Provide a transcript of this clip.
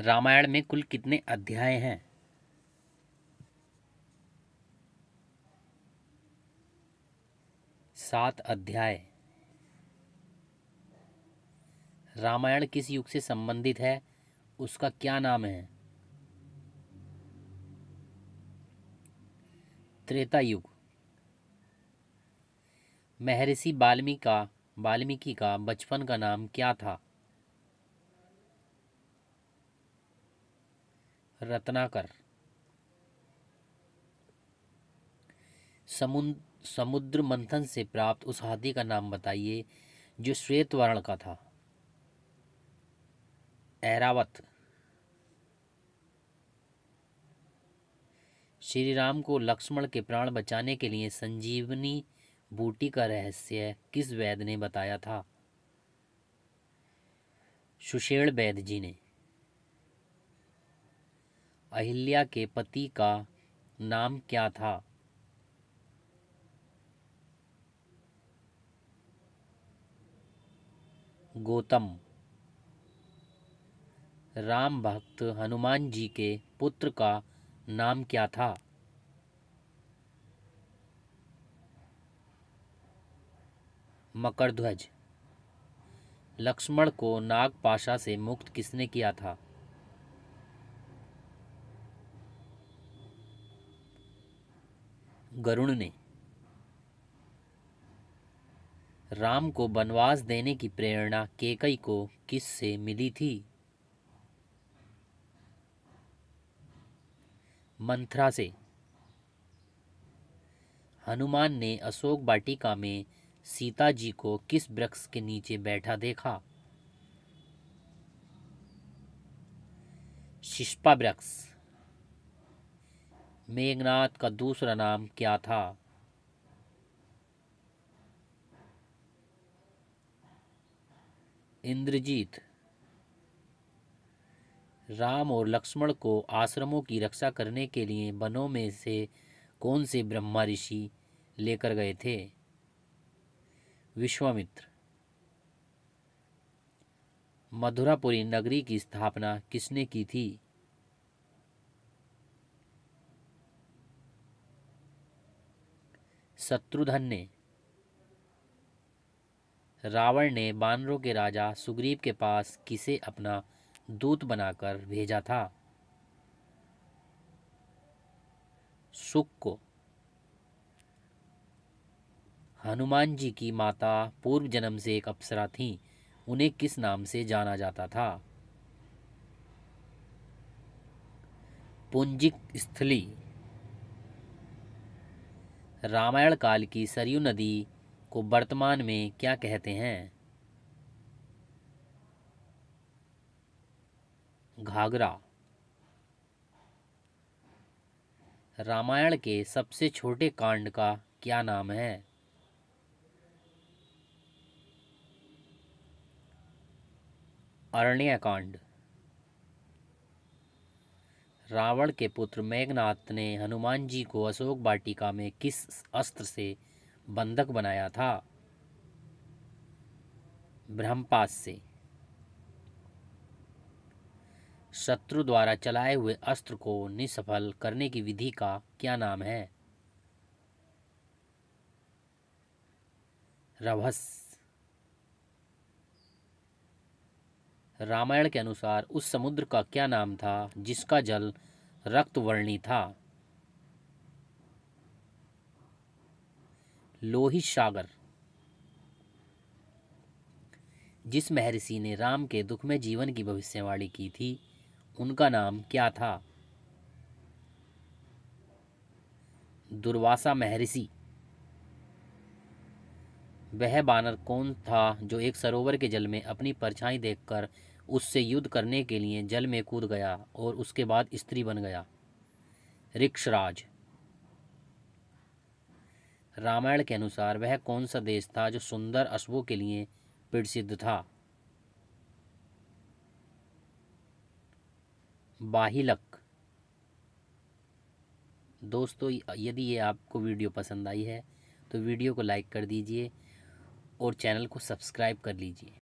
रामायण में कुल कितने अध्याय हैं सात अध्याय रामायण किस युग से संबंधित है उसका क्या नाम है त्रेता युग महर्षि वाल्मीकि का वाल्मीकि का बचपन का नाम क्या था रत्नाकर समुद्र समुद्र मंथन से प्राप्त उस हाथी का नाम बताइए जो श्वेत वर्ण का था ऐरावत श्री राम को लक्ष्मण के प्राण बचाने के लिए संजीवनी बूटी का रहस्य किस वैद्य ने बताया था सुशेण वैद्य जी ने अहिल्या के पति का नाम क्या था गौतम राम भक्त हनुमान जी के पुत्र का नाम क्या था मकरध्वज लक्ष्मण को नागपाशा से मुक्त किसने किया था गरुण ने राम को वनवास देने की प्रेरणा केकई को किस से मिली थी मंथरा से हनुमान ने अशोक वाटिका में सीता जी को किस वृक्ष के नीचे बैठा देखा शिष्पा वृक्ष मेघनाथ का दूसरा नाम क्या था इंद्रजीत राम और लक्ष्मण को आश्रमों की रक्षा करने के लिए वनों में से कौन से ब्रह्मा ऋषि लेकर गए थे विश्वामित्र मधुरापुरी नगरी की स्थापना किसने की थी शत्रुधन ने रावण ने बानरों के राजा सुग्रीव के पास किसे अपना दूत बनाकर भेजा था सुख को हनुमान जी की माता पूर्व जन्म से एक अप्सरा थीं उन्हें किस नाम से जाना जाता था पुंजिक स्थली रामायण काल की सरयू नदी को वर्तमान में क्या कहते हैं घाघरा रामायण के सबसे छोटे कांड का क्या नाम है अरण्य कांड रावण के पुत्र मेघनाथ ने हनुमान जी को अशोक वाटिका में किस अस्त्र से बंधक बनाया था ब्रह्मपास से शत्रु द्वारा चलाए हुए अस्त्र को निष्फल करने की विधि का क्या नाम है रभस रामायण के अनुसार उस समुद्र का क्या नाम था जिसका जल रक्तवर्णी था लोहित सागर जिस महर्षि ने राम के दुख में जीवन की भविष्यवाणी की थी उनका नाम क्या था दुर्वासा महर्षि वह बानर कौन था जो एक सरोवर के जल में अपनी परछाई देखकर उससे युद्ध करने के लिए जल में कूद गया और उसके बाद स्त्री बन गया रिक्षराज रामायण के अनुसार वह कौन सा देश था जो सुंदर अश्वों के लिए प्रसिद्ध था बाहिलक दोस्तों यदि ये आपको वीडियो पसंद आई है तो वीडियो को लाइक कर दीजिए और चैनल को सब्सक्राइब कर लीजिए